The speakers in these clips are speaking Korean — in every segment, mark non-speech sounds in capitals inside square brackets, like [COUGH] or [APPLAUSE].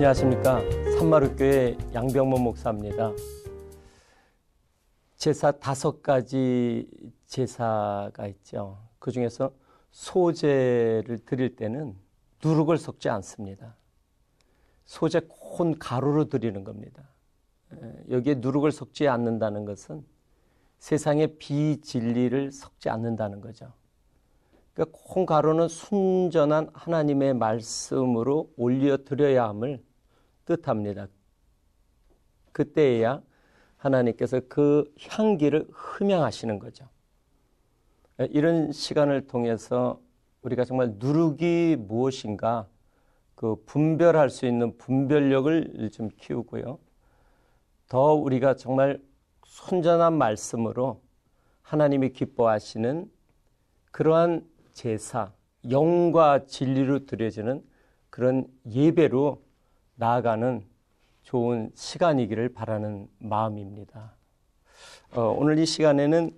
안녕하십니까. 산마루교회 양병문 목사입니다. 제사 다섯 가지 제사가 있죠. 그 중에서 소재를 드릴 때는 누룩을 섞지 않습니다. 소재콘 가루로 드리는 겁니다. 예, 여기에 누룩을 섞지 않는다는 것은 세상의 비진리를 섞지 않는다는 거죠. 그러니까 콩가루는 순전한 하나님의 말씀으로 올려드려야 함을 뜻합니다. 그때에야 하나님께서 그 향기를 흠양하시는 거죠. 이런 시간을 통해서 우리가 정말 누룩이 무엇인가 그 분별할 수 있는 분별력을 좀 키우고요. 더 우리가 정말 순전한 말씀으로 하나님이 기뻐하시는 그러한 제사, 영과 진리로 드려지는 그런 예배로 나아가는 좋은 시간이기를 바라는 마음입니다. 어, 오늘 이 시간에는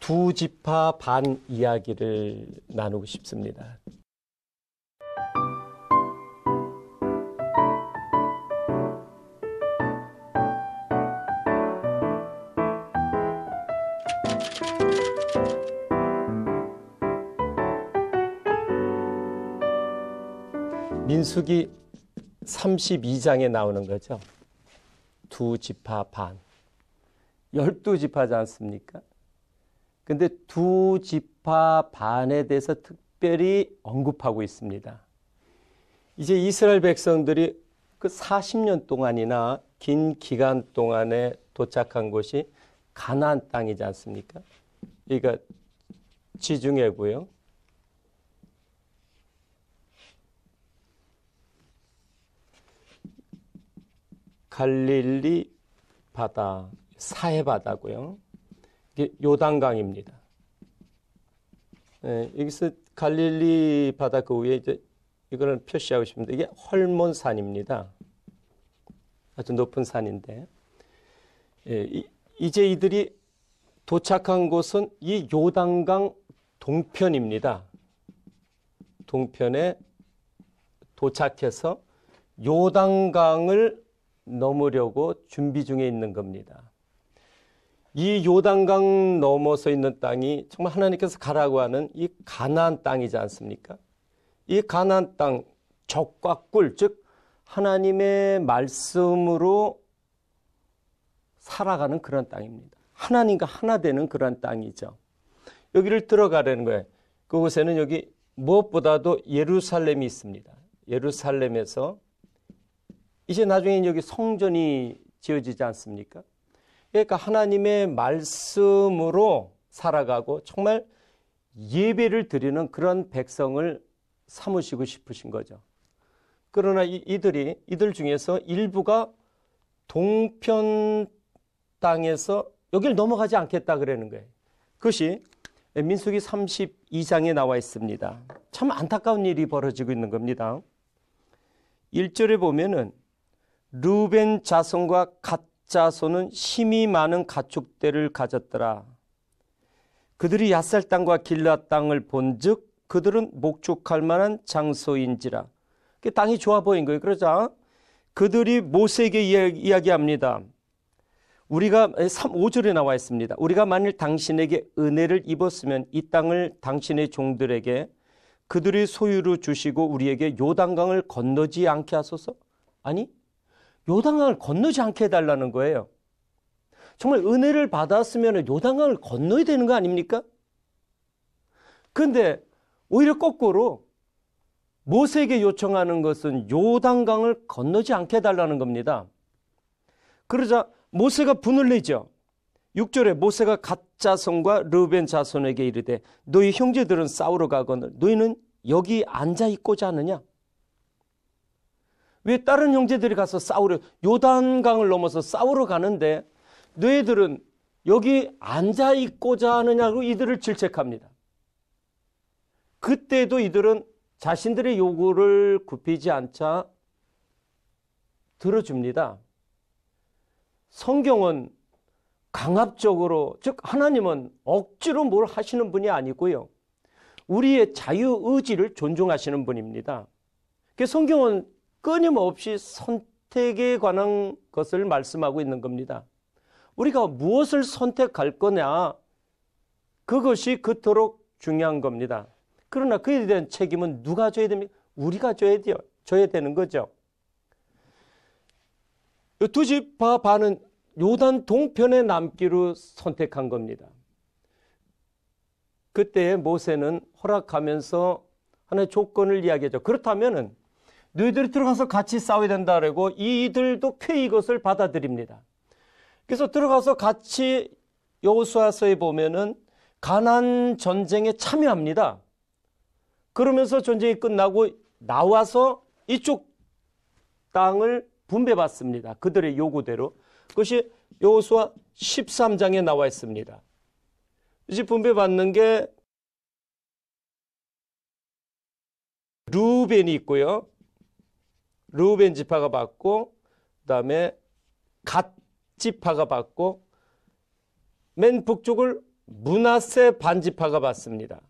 두 지파 반 이야기를 나누고 싶습니다. 민숙이 32장에 나오는 거죠. 두 지파 반. 열두 지파지 않습니까? 근데 두 지파 반에 대해서 특별히 언급하고 있습니다. 이제 이스라엘 백성들이 그 40년 동안이나 긴 기간 동안에 도착한 곳이 가나안 땅이지 않습니까? 그러니까 지중해고요. 갈릴리 바다, 사해 바다고요. 이게 요단강입니다. 예, 여기서 갈릴리 바다 그 위에 이제 이거를 표시하고 싶은데 이게 헐몬산입니다. 아주 높은 산인데 예, 이제 이들이 도착한 곳은 이 요단강 동편입니다. 동편에 도착해서 요단강을 넘으려고 준비 중에 있는 겁니다. 이 요단강 넘어서 있는 땅이 정말 하나님께서 가라고 하는 이 가나안 땅이지 않습니까? 이 가나안 땅 적과 꿀, 즉 하나님의 말씀으로 살아가는 그런 땅입니다. 하나님과 하나 되는 그런 땅이죠. 여기를 들어가려는 거예요. 그곳에는 여기 무엇보다도 예루살렘이 있습니다. 예루살렘에서 이제 나중에 여기 성전이 지어지지 않습니까? 그러니까 하나님의 말씀으로 살아가고 정말 예배를 드리는 그런 백성을 삼으시고 싶으신 거죠. 그러나 이들이 이들 중에서 일부가 동편 땅에서 여길 넘어가지 않겠다 그러는 거예요. 그것이 민수기 32장에 나와 있습니다. 참 안타까운 일이 벌어지고 있는 겁니다. 1절에 보면은 루벤 자손과 갓 자손은 힘이 많은 가축대를 가졌더라. 그들이 야살 땅과 길라 땅을 본즉 그들은 목축할 만한 장소인지라. 그 땅이 좋아 보인 거예요. 그러자 그들이 모세에게 이야기합니다. 우리가 3, 5절에 나와 있습니다. 우리가 만일 당신에게 은혜를 입었으면 이 땅을 당신의 종들에게 그들의 소유로 주시고 우리에게 요단강을 건너지 않게 하소서. 아니 요단강을 건너지 않게 해달라는 거예요. 정말 은혜를 받았으면 요단강을 건너야 되는 거 아닙니까? 근데 오히려 거꾸로 모세에게 요청하는 것은 요단강을 건너지 않게 해달라는 겁니다. 그러자 모세가 분을 내죠. 6절에 모세가 가짜손과 르벤 자손에게 이르되 너희 형제들은 싸우러 가거늘 너희는 여기 앉아 있고자 하느냐? 왜 다른 형제들이 가서 싸우려 요단강을 넘어서 싸우러 가는데 너희들은 여기 앉아 있고자 하느냐고 이들을 질책합니다. 그때도 이들은 자신들의 요구를 굽히지 않자 들어줍니다. 성경은 강압적으로 즉 하나님은 억지로 뭘 하시는 분이 아니고요. 우리의 자유 의지를 존중하시는 분입니다. 성경은 끊임없이 선택에 관한 것을 말씀하고 있는 겁니다. 우리가 무엇을 선택할 거냐, 그것이 그토록 중요한 겁니다. 그러나 그에 대한 책임은 누가 져야 됩니까? 우리가 져야 돼요. 져야 되는 거죠. 두집 바반은 요단 동편에 남기로 선택한 겁니다. 그때 모세는 허락하면서 하나의 조건을 이야기하죠. 그렇다면은 너희들이 들어가서 같이 싸워야 된다라고 이들도 쾌 이것을 받아들입니다. 그래서 들어가서 같이 여호수아서에 보면은 가난 전쟁에 참여합니다. 그러면서 전쟁이 끝나고 나와서 이쪽 땅을 분배받습니다. 그들의 요구대로. 그것이 여호수아 13장에 나와 있습니다. 이제 분배받는 게 루벤이 있고요. 르우벤 지파가 받고 그다음에 갓 지파가 받고 맨 북쪽을 문하세 반지파가 받습니다.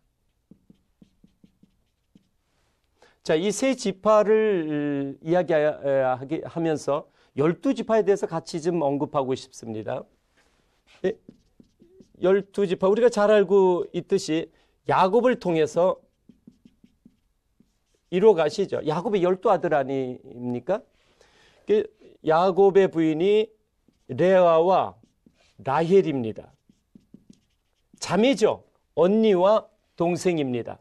자, 이 세 지파를 음, 이야기하면서 열두 지파에 대해서 같이 좀 언급하고 싶습니다. 예? 열두 지파 우리가 잘 알고 있듯이 야곱을 통해서 이로 가시죠. 야곱의 열두 아들 아닙니까? 그 야곱의 부인이 레아와 라헬입니다. 자매죠. 언니와 동생입니다.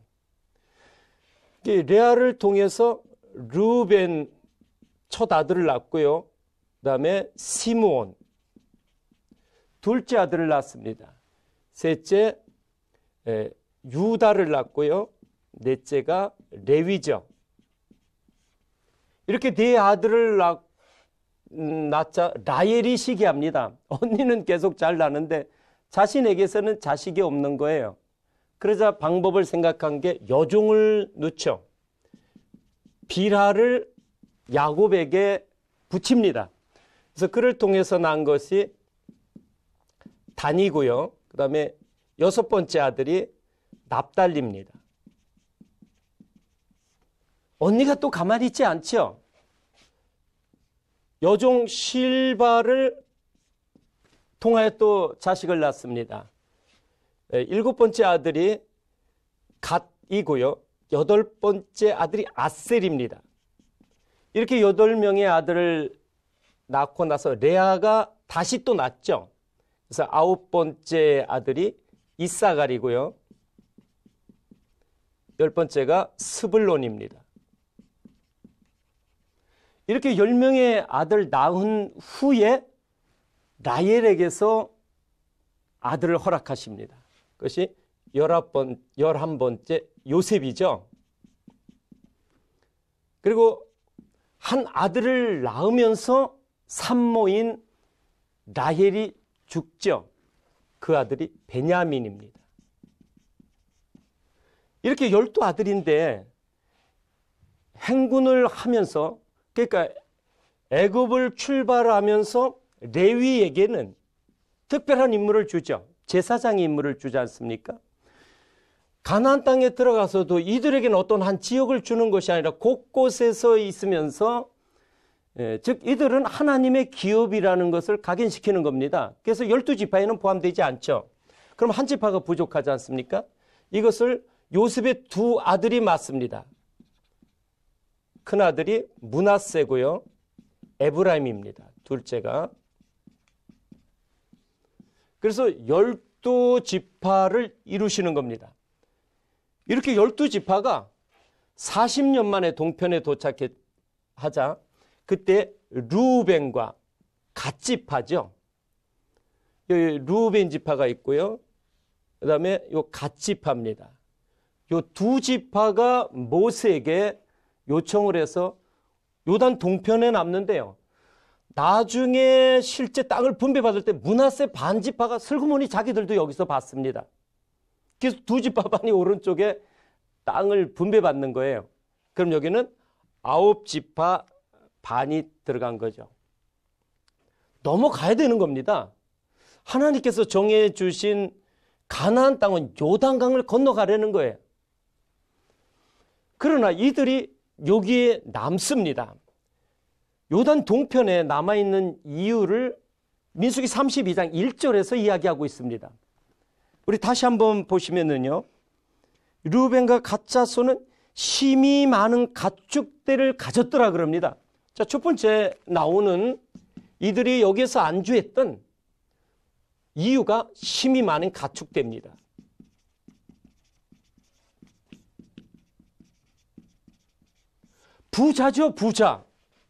그 레아를 통해서 루벤 첫 아들을 낳고요. 그다음에 시므온 둘째 아들을 낳습니다. 셋째 유다를 낳고요. 넷째가 레위죠. 이렇게 네 아들을 낳, 음, 낳자 라헬이 시기합니다. [LAUGHS] 언니는 계속 잘 나는데 자신에게서는 자식이 없는 거예요. 그러자 방법을 생각한 게 여종을 놓죠. 비라를 야곱에게 붙입니다. 그래서 그를 통해서 난 것이 단이고요. 그 다음에 여섯 번째 아들이 납달립니다. 언니가 또 가만히 있지 않죠. 여종 실바를 통하여 또 자식을 낳습니다. 네, 일곱 번째 아들이 갓이고요. 여덟 번째 아들이 아셀입니다. 이렇게 여덟 명의 아들을 낳고 나서 레아가 다시 또 낳죠. 그래서 아홉 번째 아들이 이사갈이고요. 열 번째가 스블론입니다. 이렇게 10명의 아들 낳은 후에 라헬에게서 아들을 허락하십니다. 그것이 11번, 11번째 요셉이죠. 그리고 한 아들을 낳으면서 산모인 라헬이 죽죠. 그 아들이 베냐민입니다. 이렇게 열두 아들인데 행군을 하면서 그러니까 애굽을 출발하면서 레위에게는 특별한 임무를 주죠. 제사장의 임무를 주지 않습니까? 가나안 땅에 들어가서도 이들에게는 어떤 한 지역을 주는 것이 아니라 곳곳에서 있으면서 예, 즉 이들은 하나님의 기업이라는 것을 각인시키는 겁니다. 그래서 열두 지파에는 포함되지 않죠. 그럼 한 지파가 부족하지 않습니까? 이것을 요셉의 두 아들이 맞습니다 큰아들이 문하세고요. 에브라임입니다. 둘째가. 그래서 열두 지파를 이루시는 겁니다. 이렇게 열두 지파가 40년 만에 동편에 도착하자 그때 루벤과 갓지파죠. 여기 루벤 지파가 있고요. 그다음에 요 갓지파입니다. 요 두 지파가 모세에게 요청을 해서 요단 동편에 남는데요. 나중에 실제 땅을 분배받을 때 문하세 반지파가 슬그머니 자기들도 여기서 봤습니다 그래서 두 지파반이 오른쪽에 땅을 분배받는 거예요. 그럼 여기는 아홉 지파 반이 들어간 거죠. 넘어가야 되는 겁니다. 하나님께서 정해 주신 가나안 땅은 요단강을 건너가려는 거예요. 그러나 이들이 여기에 남습니다. 요단 동편에 남아있는 이유를 민수기 32장 1절에서 이야기하고 있습니다. 우리 다시 한번 보시면은요. 루벤과 가짜소는 심이 많은 가축대를 가졌더라 그럽니다. 자, 첫 번째 나오는 이들이 여기에서 안주했던 이유가 심이 많은 가축대입니다. 부자죠, 부자.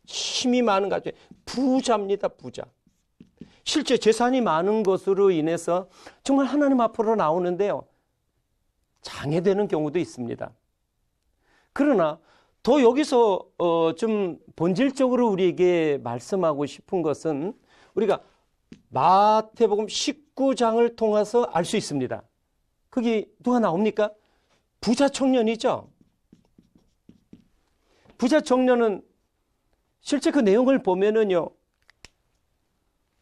힘이 많은 가족. 부자입니다, 부자. 실제 재산이 많은 것으로 인해서 정말 하나님 앞으로 나오는데요. 장애되는 경우도 있습니다. 그러나 더 여기서 어좀 본질적으로 우리에게 말씀하고 싶은 것은 우리가 마태복음 19장을 통해서 알 수 있습니다. 그게 누가 나옵니까? 부자 청년이죠. 부자 청년은 실제 그 내용을 보면은요.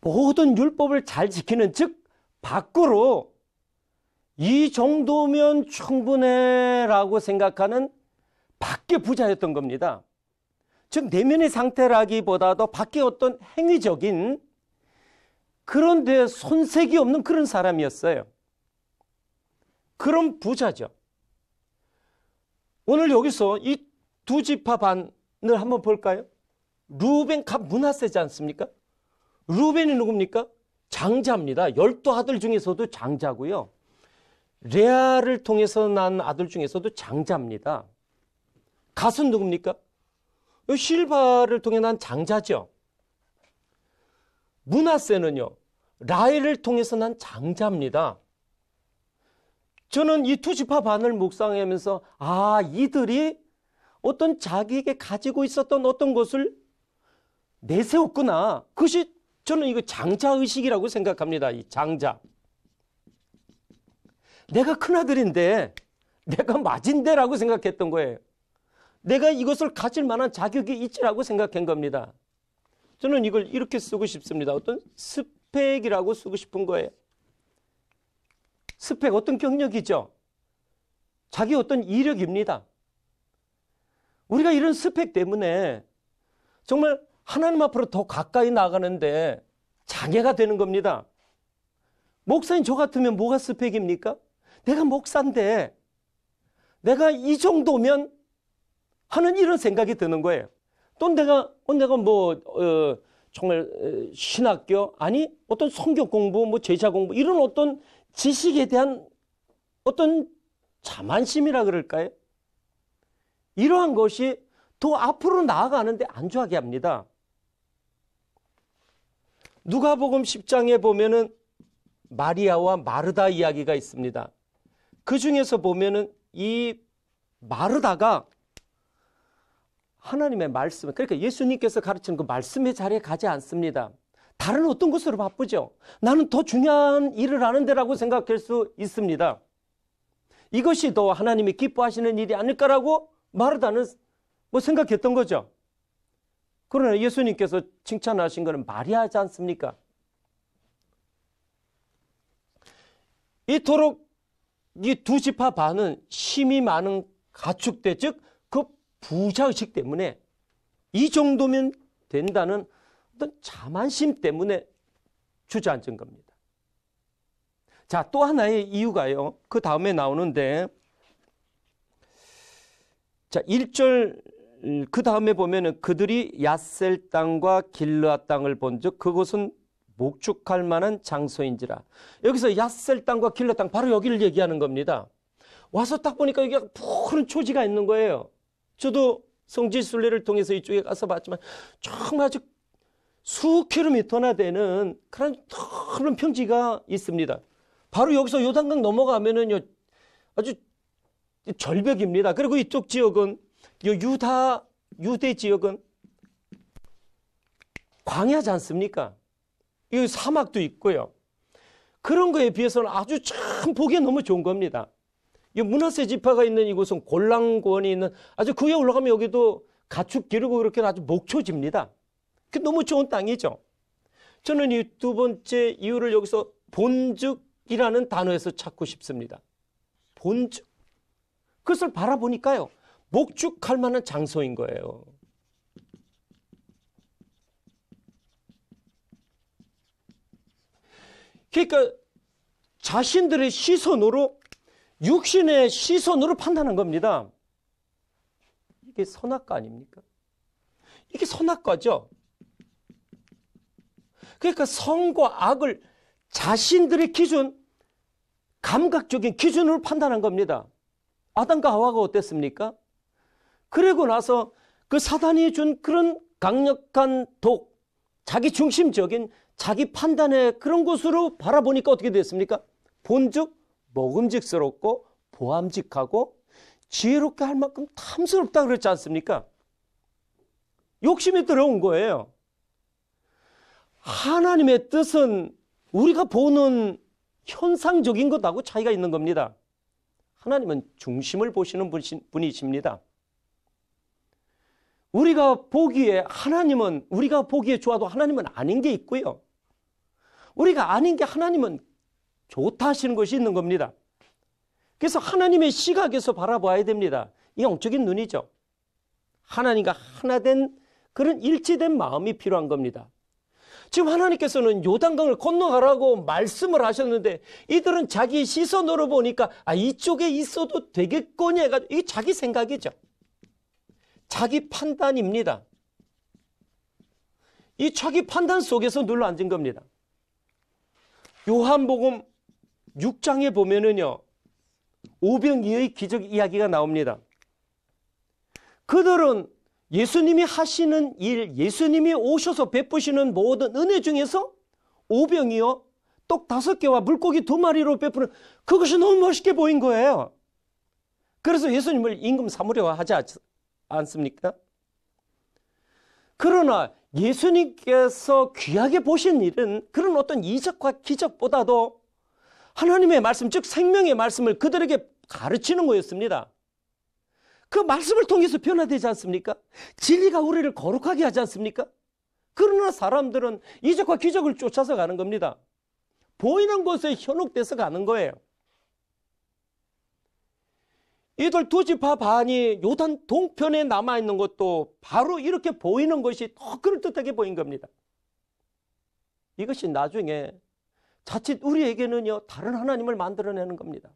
모든 율법을 잘 지키는 즉 밖으로 이 정도면 충분해라고 생각하는 밖에 부자였던 겁니다. 즉 내면의 상태라기보다도 밖에 어떤 행위적인 그런데 손색이 없는 그런 사람이었어요. 그런 부자죠. 오늘 여기서 이두 지파 반을 한번 볼까요? 루벤 갑 문하세지 않습니까? 루벤이 누굽니까? 장자입니다. 열두 아들 중에서도 장자고요. 레아를 통해서 난 아들 중에서도 장자입니다. 갓은 누굽니까? 실바를 통해 난 장자죠. 문하세는요. 라헬을 통해서 난 장자입니다. 저는 이두 지파 반을 묵상하면서 아 이들이 어떤 자기에게 가지고 있었던 어떤 것을 내세웠구나. 그것이 저는 이거 장자의식이라고 생각합니다. 이 장자. 내가 큰아들인데, 내가 맞은데라고 생각했던 거예요. 내가 이것을 가질 만한 자격이 있지라고 생각한 겁니다. 저는 이걸 이렇게 쓰고 싶습니다. 어떤 스펙이라고 쓰고 싶은 거예요. 스펙 어떤 경력이죠? 자기 어떤 이력입니다. 우리가 이런 스펙 때문에 정말 하나님 앞으로 더 가까이 나가는데 장애가 되는 겁니다. 목사인 저 같으면 뭐가 스펙입니까? 내가 목사인데 내가 이 정도면 하는 이런 생각이 드는 거예요. 또 내가 어, 내가 뭐 어, 정말 어, 신학교 아니 어떤 성격 공부 뭐 제자 공부 이런 어떤 지식에 대한 어떤 자만심이라 그럴까요? 이러한 것이 더 앞으로 나아가는데 안주하게 합니다. 누가복음 10장에 보면은 마리아와 마르다 이야기가 있습니다. 그 중에서 보면은 이 마르다가 하나님의 말씀, 그러니까 예수님께서 가르치는 그 말씀의 자리에 가지 않습니다. 다른 어떤 것으로 바쁘죠. 나는 더 중요한 일을 하는데라고 생각할 수 있습니다. 이것이 더 하나님이 기뻐하시는 일이 아닐까라고 마르다는 뭐 생각했던 거죠. 그러나 예수님께서 칭찬하신 것은 마리아지 않습니까? 이토록 이두 지파 반은 힘이 많은 가축대, 즉 그 부자의식 때문에 이 정도면 된다는 어떤 자만심 때문에 주저앉은 겁니다. 자, 또 하나의 이유가요. 그 다음에 나오는데 자, 1절 음, 그 다음에 보면은 그들이 야셀 땅과 길르앗 땅을 본즉 그곳은 목축할 만한 장소인지라. 여기서 야셀 땅과 길르앗 땅 바로 여기를 얘기하는 겁니다. 와서 딱 보니까 여기가 푸른 초지가 있는 거예요. 저도 성지 순례를 통해서 이쪽에 가서 봤지만 정말 아주 수 킬로미터나 되는 그런 푸른 평지가 있습니다. 바로 여기서 요단강 넘어가면은요 아주 절벽입니다. 그리고 이쪽 지역은 유다 유대 지역은 광야지 않습니까? 이 사막도 있고요. 그런 거에 비해서는 아주 참 보기에 너무 좋은 겁니다. 이 문화세 지파가 있는 이곳은 골랑권이 있는 아주 그 위에 올라가면 여기도 가축 기르고 그렇게 아주 목초집니다그 너무 좋은 땅이죠. 저는 이 두 번째 이유를 여기서 본즉이라는 단어에서 찾고 싶습니다. 본즉. 그것을 바라보니까요. 목축할 만한 장소인 거예요. 그러니까 자신들의 시선으로 육신의 시선으로 판단한 겁니다. 이게 선악과 아닙니까? 이게 선악과죠. 그러니까 선과 악을 자신들의 기준, 감각적인 기준으로 판단한 겁니다. 아담과 하와가 어땠습니까? 그리고 나서 그 사단이 준 그런 강력한 독, 자기 중심적인 자기 판단의 그런 것으로 바라보니까 어떻게 됐습니까? 본즉 먹음직스럽고 보암직하고 지혜롭게 할 만큼 탐스럽다 그랬지 않습니까? 욕심이 들어온 거예요. 하나님의 뜻은 우리가 보는 현상적인 것하고 차이가 있는 겁니다. 하나님은 중심을 보시는 분이십니다. 우리가 보기에 하나님은 우리가 보기에 좋아도 하나님은 아닌 게 있고요. 우리가 아닌 게 하나님은 좋다 하시는 것이 있는 겁니다. 그래서 하나님의 시각에서 바라봐야 됩니다. 이 영적인 눈이죠. 하나님과 하나 된 그런 일치된 마음이 필요한 겁니다. 지금 하나님께서는 요단강을 건너가라고 말씀을 하셨는데 이들은 자기 시선으로 보니까 아 이쪽에 있어도 되겠거니 해가지고 이게 자기 생각이죠. 자기 판단입니다. 이 자기 판단 속에서 눌러 앉은 겁니다. 요한복음 6장에 보면은요. 오병이의 기적 이야기가 나옵니다. 그들은 예수님이 하시는 일, 예수님이 오셔서 베푸시는 모든 은혜 중에서 오병이요. 떡 다섯 개와 물고기 두 마리로 베푸는 그것이 너무 멋있게 보인 거예요. 그래서 예수님을 임금 사무려화 하지 않습니까? 그러나 예수님께서 귀하게 보신 일은 그런 어떤 이적과 기적보다도 하나님의 말씀, 즉 생명의 말씀을 그들에게 가르치는 거였습니다. 그 말씀을 통해서 변화되지 않습니까? 진리가 우리를 거룩하게 하지 않습니까? 그러나 사람들은 이적과 기적을 쫓아서 가는 겁니다. 보이는 곳에 현혹돼서 가는 거예요. 이들 두 지파 반이 요단 동편에 남아있는 것도 바로 이렇게 보이는 것이 더 그럴듯하게 보인 겁니다. 이것이 나중에 자칫 우리에게는요, 다른 하나님을 만들어내는 겁니다.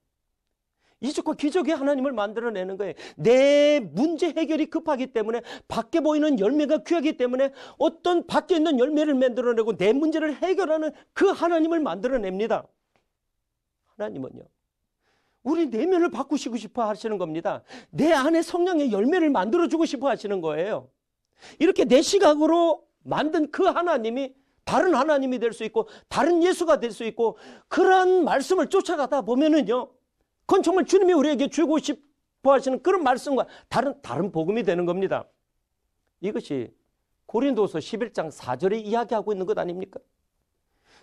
이적과 기적의 하나님을 만들어내는 거예요. 내 문제 해결이 급하기 때문에 밖에 보이는 열매가 귀하기 때문에 어떤 밖에 있는 열매를 만들어내고 내 문제를 해결하는 그 하나님을 만들어냅니다. 하나님은요. 우리 내면을 바꾸시고 싶어 하시는 겁니다. 내 안에 성령의 열매를 만들어주고 싶어 하시는 거예요. 이렇게 내 시각으로 만든 그 하나님이 다른 하나님이 될 수 있고 다른 예수가 될 수 있고 그러 말씀을 쫓아가다 보면은요. 그건 정말 주님이 우리에게 주고 싶어 하시는 그런 말씀과 다른, 다른 복음이 되는 겁니다. 이것이 고린도서 11장 4절에 이야기하고 있는 것 아닙니까?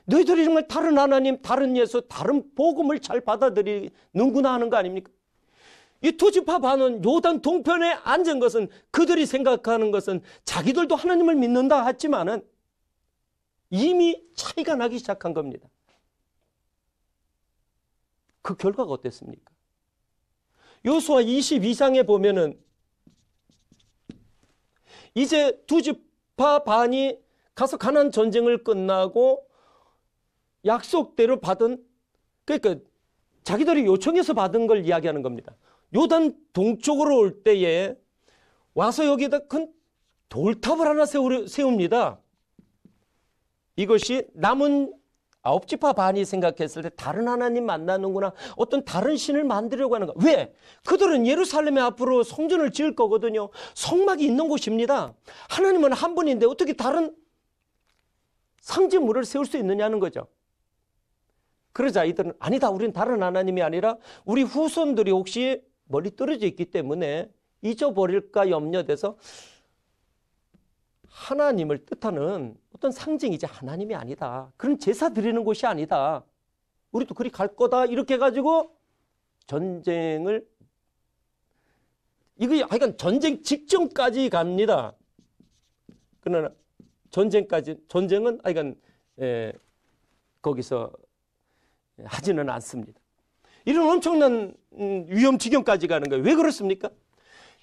너희들이 정말 다른 하나님, 다른 예수, 다른 복음을 잘 받아들이는구나 하는 거 아닙니까? 이두 지파반은 요단 동편에 앉은 것은 그들이 생각하는 것은 자기들도 하나님을 믿는다 했지만은 이미 차이가 나기 시작한 겁니다. 그 결과가 어땠습니까? 요수와 22장에 보면은 이제 두 지파 반이 가서 가난 전쟁을 끝나고 약속대로 받은 그러니까 자기들이 요청해서 받은 걸 이야기하는 겁니다. 요단 동쪽으로 올 때에 와서 여기다 큰 돌탑을 하나 세우, 세웁니다. 이것이 남은 아홉 지파 반이 생각했을 때 다른 하나님 만나는구나. 어떤 다른 신을 만들려고 하는가. 왜? 그들은 예루살렘에 앞으로 성전을 지을 거거든요. 성막이 있는 곳입니다. 하나님은 한 분인데 어떻게 다른 상징물을 세울 수 있느냐는 거죠. 그러자 이들은 아니다. 우린 다른 하나님이 아니라 우리 후손들이 혹시 멀리 떨어져 있기 때문에 잊어버릴까 염려돼서 하나님을 뜻하는 어떤 상징이지 하나님이 아니다. 그런 제사 드리는 곳이 아니다. 우리도 그리 갈 거다. 이렇게 해 가지고 전쟁을 이거 하여간 전쟁 직전까지 갑니다. 그러나 전쟁까지 전쟁은 하여간 에, 예, 거기서 하지는 않습니다. 이런 엄청난 음, 위험 지경까지 가는 거예요. 왜 그렇습니까?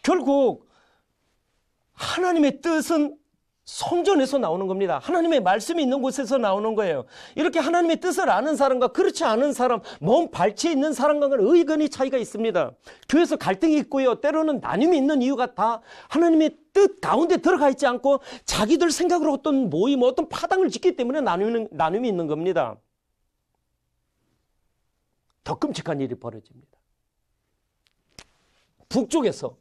결국 하나님의 뜻은 성전에서 나오는 겁니다. 하나님의 말씀이 있는 곳에서 나오는 거예요. 이렇게 하나님의 뜻을 아는 사람과 그렇지 않은 사람, 몸 발치에 있는 사람과는 의견이 차이가 있습니다. 교회에서 갈등이 있고요. 때로는 나눔이 있는 이유가 다 하나님의 뜻 가운데 들어가 있지 않고 자기들 생각으로 어떤 모임, 어떤 파당을 짓기 때문에 나누는, 나눔이 있는 겁니다. 더 끔찍한 일이 벌어집니다. 북쪽에서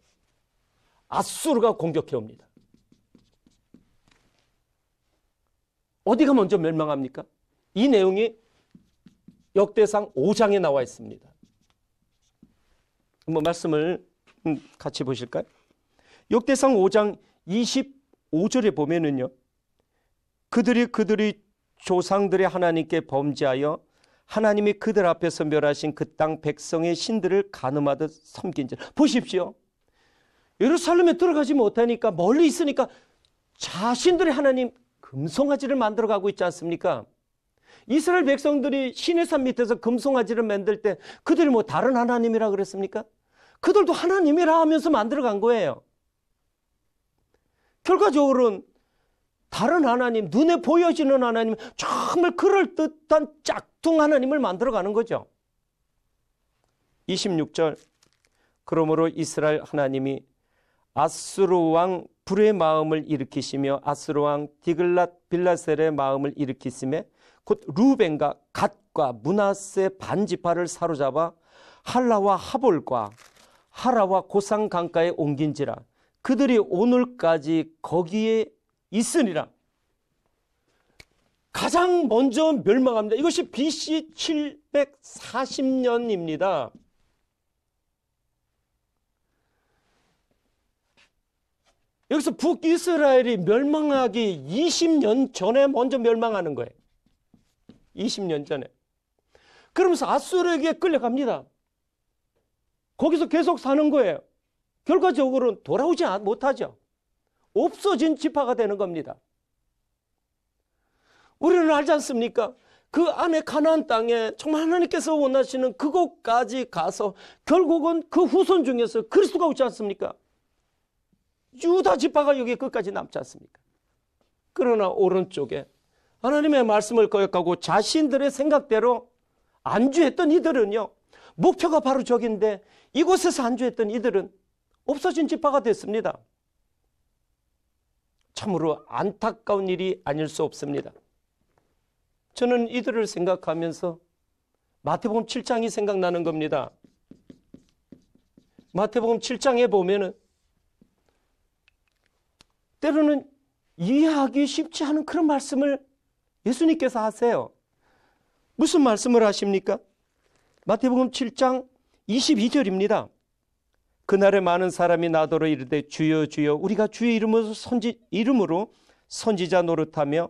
아수르가 공격해 옵니다. 어디가 먼저 멸망합니까? 이 내용이 역대상 5장에 나와 있습니다. 한번 말씀을 음, 같이 보실까요? 역대상 5장 25절에 보면은요. 그들이 그들이 조상들의 하나님께 범죄하여 하나님이 그들 앞에서 멸하신 그 땅 백성의 신들을 가늠하듯 섬긴 자. 보십시오. 예루살렘에 들어가지 못하니까 멀리 있으니까 자신들의 하나님 금송아지를 만들어 가고 있지 않습니까? 이스라엘 백성들이 신의 산 밑에서 금송아지를 만들 때 그들이 뭐 다른 하나님이라 그랬습니까? 그들도 하나님이라 하면서 만들어 간 거예요. 결과적으로는 다른 하나님, 눈에 보여지는 하나님, 정말 그럴듯한 짝퉁 하나님을 만들어 가는 거죠. 26절. 그러므로 이스라엘 하나님이 아수르 왕 불의 마음을 일으키시며 아스로왕 디글랏 빌라셀의 마음을 일으키시며곧 루벤과 갓과 문하세 반지파를 사로잡아 할라와 하볼과 하라와 고상 강가에 옮긴지라 그들이 오늘까지 거기에 있으니라 가장 먼저 멸망합니다. 이것이 BC 740년입니다. 여기서 북이스라엘이 멸망하기 20년 전에 먼저 멸망하는 거예요. 20년 전에. 그러면서 아수르에게 끌려갑니다. 거기서 계속 사는 거예요. 결과적으로는 돌아오지 못하죠. 없어진 지파가 되는 겁니다. 우리는 알지 않습니까? 그 안에 가나안 땅에 정말 하나님께서 원하시는 그곳까지 가서 결국은 그 후손 중에서 그리스도가 오지 않습니까? 유다 지파가 여기 끝까지 남지 않습니까? 그러나 오른쪽에 하나님의 말씀을 거역하고 자신들의 생각대로 안주했던 이들은요. 목표가 바로 저긴데 이곳에서 안주했던 이들은 없어진 지파가 됐습니다. 참으로 안타까운 일이 아닐 수 없습니다. 저는 이들을 생각하면서 마태복음 7장이 생각나는 겁니다. 마태복음 7장에 보면은 때로는 이해하기 쉽지 않은 그런 말씀을 예수님께서 하세요. 무슨 말씀을 하십니까? 마태복음 7장 22절입니다. 그날에 많은 사람이 나더러 이르되 주여 주여 우리가 주의 이름으로 선지 이름으로 선지자 노릇하며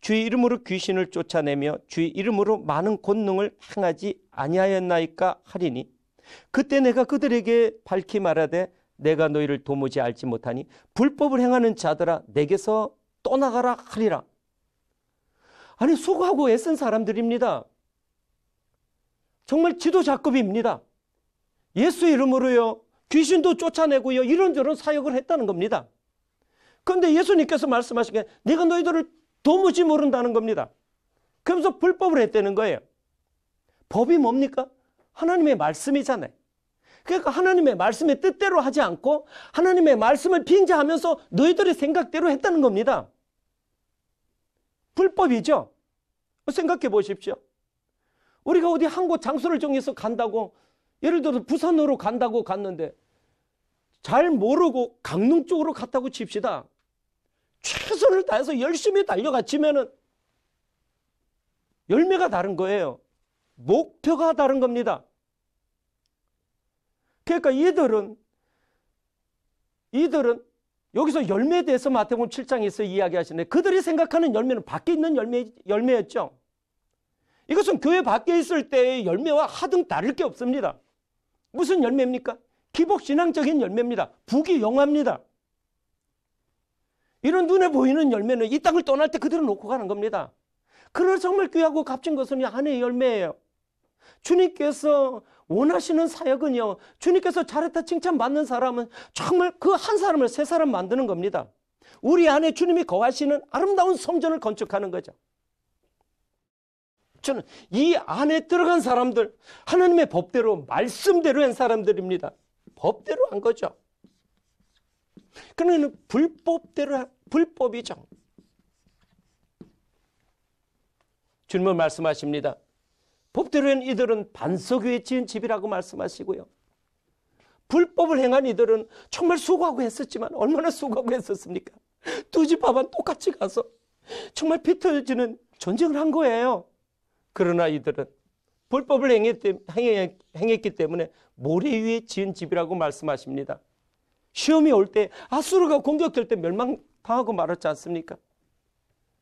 주의 이름으로 귀신을 쫓아내며 주의 이름으로 많은 권능을 행하지 아니하였나이까 하리니 그때 내가 그들에게 밝히 말하되 내가 너희를 도무지 알지 못하니 불법을 행하는 자들아 내게서 떠나가라 하리라. 아니 수고하고 애쓴 사람들입니다. 정말 지도 작급입니다. 예수 이름으로요. 귀신도 쫓아내고요. 이런저런 사역을 했다는 겁니다. 그런데 예수님께서 말씀하신 게 내가 너희들을 도무지 모른다는 겁니다. 그러면서 불법을 했다는 거예요. 법이 뭡니까? 하나님의 말씀이잖아요. 그러니까 하나님의 말씀의 뜻대로 하지 않고 하나님의 말씀을 빙자하면서 너희들의 생각대로 했다는 겁니다. 불법이죠. 생각해 보십시오. 우리가 어디 한 곳 장소를 정해서 간다고 예를 들어서 부산으로 간다고 갔는데 잘 모르고 강릉 쪽으로 갔다고 칩시다. 최선을 다해서 열심히 달려갔지면은 열매가 다른 거예요. 목표가 다른 겁니다. 그러니까 이들은 이들은 여기서 열매에 대해서 마태복음 7장에서 이야기하시는데 그들이 생각하는 열매는 밖에 있는 열매, 열매였죠. 이것은 교회 밖에 있을 때의 열매와 하등 다를 게 없습니다. 무슨 열매입니까? 기복신앙적인 열매입니다. 부귀영화입니다. 이런 눈에 보이는 열매는 이 땅을 떠날 때 그대로 놓고 가는 겁니다. 그를 정말 귀하고 값진 것은 이한의 열매예요. 주님께서 원하시는 사역은요. 주님께서 잘했다 칭찬받는 사람은 정말 그 한 사람을 세 사람 만드는 겁니다. 우리 안에 주님이 거하시는 아름다운 성전을 건축하는 거죠. 저는 이 안에 들어간 사람들 하나님의 법대로 말씀대로 한 사람들입니다. 법대로 한 거죠. 그러니 불법대로 불법이죠. 주님은 말씀하십니다. 법대로는 이들은 반석 위에 지은 집이라고 말씀하시고요. 불법을 행한 이들은 정말 수고하고 했었지만 얼마나 수고하고 했었습니까? 두집 밥안 똑같이 가서 정말 비틀지는 전쟁을 한 거예요. 그러나 이들은 불법을 행했기 때문에 모래 위에 지은 집이라고 말씀하십니다. 시험이 올 때 아수르가 공격될 때 멸망당하고 말았지 않습니까?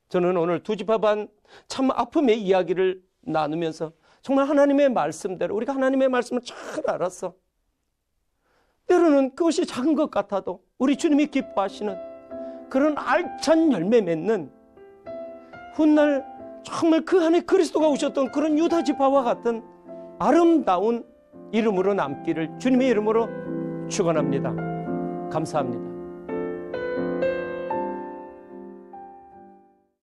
저는 오늘 두지파반 참 아픔의 이야기를 나누면서 정말 하나님의 말씀대로 우리가 하나님의 말씀을 잘 알았어. 때로는 그것이 작은 것 같아도 우리 주님이 기뻐하시는 그런 알찬 열매 맺는 훗날 정말 그 안에 그리스도가 오셨던 그런 유다 지파와 같은 아름다운 이름으로 남기를 주님의 이름으로 축원합니다. 감사합니다.